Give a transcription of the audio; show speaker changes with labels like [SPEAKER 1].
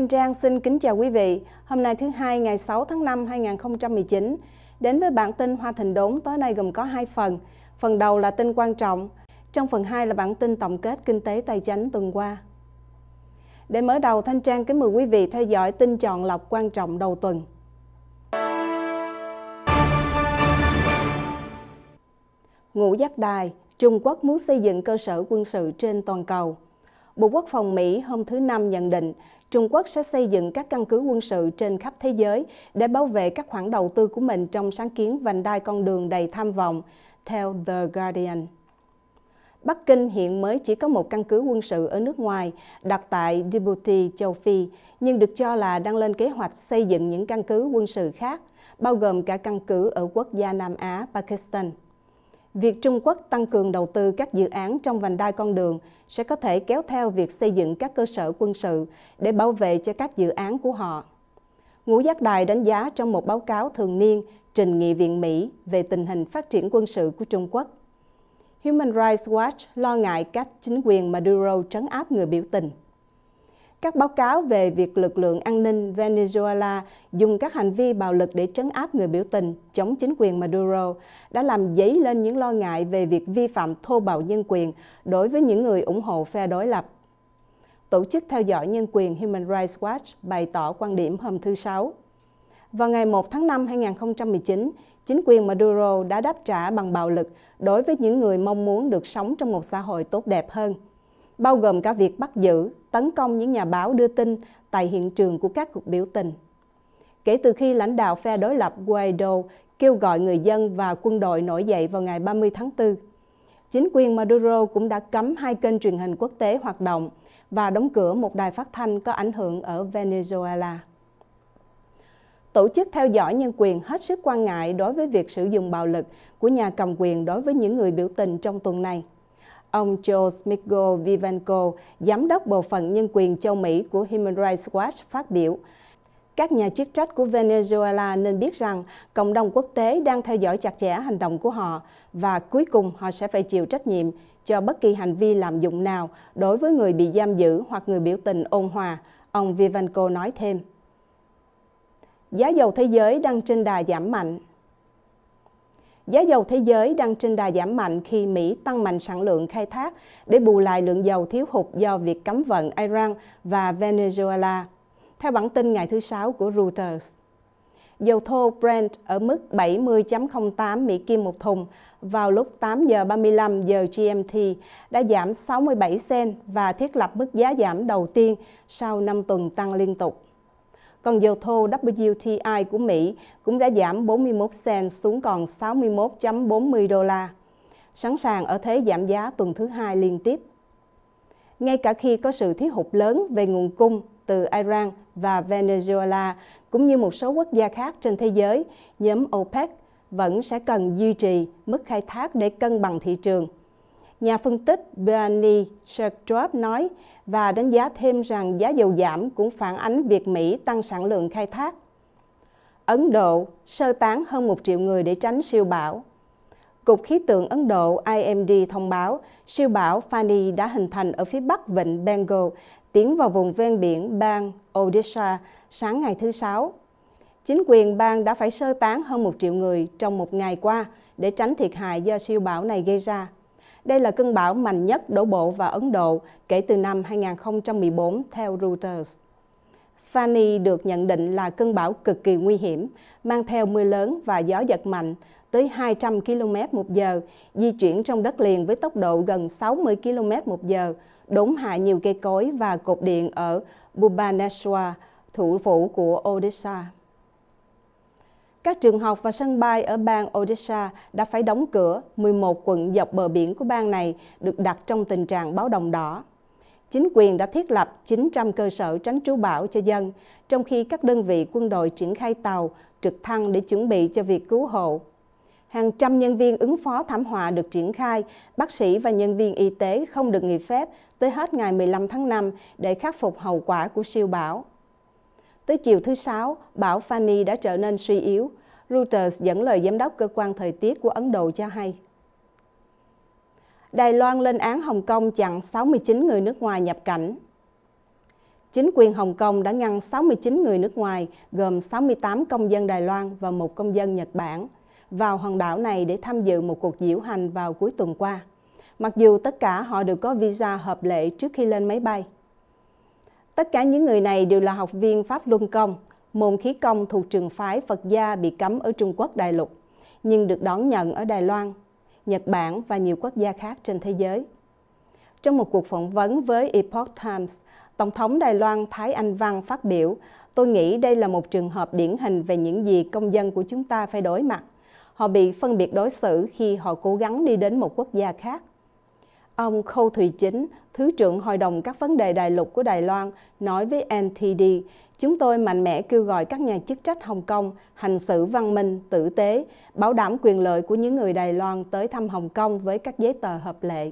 [SPEAKER 1] Thanh Trang xin kính chào quý vị. Hôm nay thứ hai ngày 6 tháng 5 2019, đến với bản tin Hoa Thịnh Đốn tối nay gồm có hai phần. Phần đầu là tin quan trọng, trong phần 2 là bản tin tổng kết kinh tế tài chính tuần qua. Để mở đầu, Thanh Trang kính mời quý vị theo dõi tin chọn lọc quan trọng đầu tuần. Ngũ giác đài, Trung Quốc muốn xây dựng cơ sở quân sự trên toàn cầu – Bộ Quốc phòng Mỹ hôm thứ Năm nhận định Trung Quốc sẽ xây dựng các căn cứ quân sự trên khắp thế giới để bảo vệ các khoản đầu tư của mình trong sáng kiến vành đai con đường đầy tham vọng, theo The Guardian. Bắc Kinh hiện mới chỉ có một căn cứ quân sự ở nước ngoài, đặt tại Djibouti, châu Phi, nhưng được cho là đang lên kế hoạch xây dựng những căn cứ quân sự khác, bao gồm cả căn cứ ở quốc gia Nam Á, Pakistan việc Trung Quốc tăng cường đầu tư các dự án trong vành đai con đường sẽ có thể kéo theo việc xây dựng các cơ sở quân sự để bảo vệ cho các dự án của họ. Ngũ Giác Đài đánh giá trong một báo cáo thường niên trình Nghị viện Mỹ về tình hình phát triển quân sự của Trung Quốc. Human Rights Watch lo ngại các chính quyền Maduro trấn áp người biểu tình các báo cáo về việc lực lượng an ninh Venezuela dùng các hành vi bạo lực để trấn áp người biểu tình chống chính quyền Maduro đã làm dấy lên những lo ngại về việc vi phạm thô bạo nhân quyền đối với những người ủng hộ phe đối lập. Tổ chức theo dõi nhân quyền Human Rights Watch bày tỏ quan điểm hôm thứ Sáu. Vào ngày 1 tháng 5 2019, chính quyền Maduro đã đáp trả bằng bạo lực đối với những người mong muốn được sống trong một xã hội tốt đẹp hơn – bao gồm cả việc bắt giữ, tấn công những nhà báo đưa tin tại hiện trường của các cuộc biểu tình. Kể từ khi lãnh đạo phe đối lập Guaido kêu gọi người dân và quân đội nổi dậy vào ngày 30 tháng 4, chính quyền Maduro cũng đã cấm hai kênh truyền hình quốc tế hoạt động và đóng cửa một đài phát thanh có ảnh hưởng ở Venezuela. Tổ chức theo dõi nhân quyền hết sức quan ngại đối với việc sử dụng bạo lực của nhà cầm quyền đối với những người biểu tình trong tuần này. Ông Joe Smigo Vivanco, giám đốc bộ phận nhân quyền châu Mỹ của Human Rights Watch phát biểu. Các nhà chức trách của Venezuela nên biết rằng cộng đồng quốc tế đang theo dõi chặt chẽ hành động của họ và cuối cùng họ sẽ phải chịu trách nhiệm cho bất kỳ hành vi lạm dụng nào đối với người bị giam giữ hoặc người biểu tình ôn hòa, ông Vivanco nói thêm. Giá dầu thế giới đang trên đà giảm mạnh Giá dầu thế giới đang trên đà giảm mạnh khi Mỹ tăng mạnh sản lượng khai thác để bù lại lượng dầu thiếu hụt do việc cấm vận Iran và Venezuela, theo bản tin ngày thứ Sáu của Reuters. Dầu thô Brent ở mức 70.08 Mỹ Kim một thùng vào lúc 8 giờ 35 giờ GMT đã giảm 67 sen và thiết lập mức giá giảm đầu tiên sau 5 tuần tăng liên tục còn dầu thô WTI của Mỹ cũng đã giảm 41 cent xuống còn 61.40 đô la, sẵn sàng ở thế giảm giá tuần thứ hai liên tiếp. Ngay cả khi có sự thiếu hụt lớn về nguồn cung từ Iran và Venezuela, cũng như một số quốc gia khác trên thế giới, nhóm OPEC vẫn sẽ cần duy trì mức khai thác để cân bằng thị trường – Nhà phân tích Bernie Sherstrop nói và đánh giá thêm rằng giá dầu giảm cũng phản ánh việc Mỹ tăng sản lượng khai thác. Ấn Độ sơ tán hơn 1 triệu người để tránh siêu bão. Cục Khí tượng Ấn Độ IMD thông báo siêu bão Fani đã hình thành ở phía bắc vịnh Bengal, tiến vào vùng ven biển bang Odisha sáng ngày thứ Sáu. Chính quyền bang đã phải sơ tán hơn 1 triệu người trong một ngày qua để tránh thiệt hại do siêu bão này gây ra. Đây là cơn bão mạnh nhất đổ bộ vào Ấn Độ kể từ năm 2014 theo Reuters. Fani được nhận định là cơn bão cực kỳ nguy hiểm, mang theo mưa lớn và gió giật mạnh tới 200 km một giờ, di chuyển trong đất liền với tốc độ gần 60 km một giờ, đốn hạ nhiều cây cối và cột điện ở Bhubaneswar, thủ phủ của Odisha. Các trường học và sân bay ở bang Odisha đã phải đóng cửa, 11 quận dọc bờ biển của bang này được đặt trong tình trạng báo động đỏ. Chính quyền đã thiết lập 900 cơ sở tránh trú bão cho dân, trong khi các đơn vị quân đội triển khai tàu, trực thăng để chuẩn bị cho việc cứu hộ. Hàng trăm nhân viên ứng phó thảm họa được triển khai, bác sĩ và nhân viên y tế không được nghỉ phép tới hết ngày 15 tháng 5 để khắc phục hậu quả của siêu bão. Tới chiều thứ Sáu, bão Fani đã trở nên suy yếu. Reuters dẫn lời giám đốc cơ quan thời tiết của Ấn Độ cho hay. Đài Loan lên án Hồng Kông chặn 69 người nước ngoài nhập cảnh. Chính quyền Hồng Kông đã ngăn 69 người nước ngoài, gồm 68 công dân Đài Loan và một công dân Nhật Bản, vào hòn đảo này để tham dự một cuộc diễu hành vào cuối tuần qua. Mặc dù tất cả họ đều có visa hợp lệ trước khi lên máy bay. Tất cả những người này đều là học viên Pháp Luân Công, môn khí công thuộc trường phái Phật gia bị cấm ở Trung Quốc đại lục, nhưng được đón nhận ở Đài Loan, Nhật Bản và nhiều quốc gia khác trên thế giới. Trong một cuộc phỏng vấn với Epoch Times, Tổng thống Đài Loan Thái Anh Văn phát biểu, tôi nghĩ đây là một trường hợp điển hình về những gì công dân của chúng ta phải đối mặt. Họ bị phân biệt đối xử khi họ cố gắng đi đến một quốc gia khác. Ông Khâu Thùy Chính, Thứ trưởng Hội đồng các vấn đề đại lục của Đài Loan, nói với NTD, chúng tôi mạnh mẽ kêu gọi các nhà chức trách Hồng Kông hành xử văn minh, tử tế, bảo đảm quyền lợi của những người Đài Loan tới thăm Hồng Kông với các giấy tờ hợp lệ.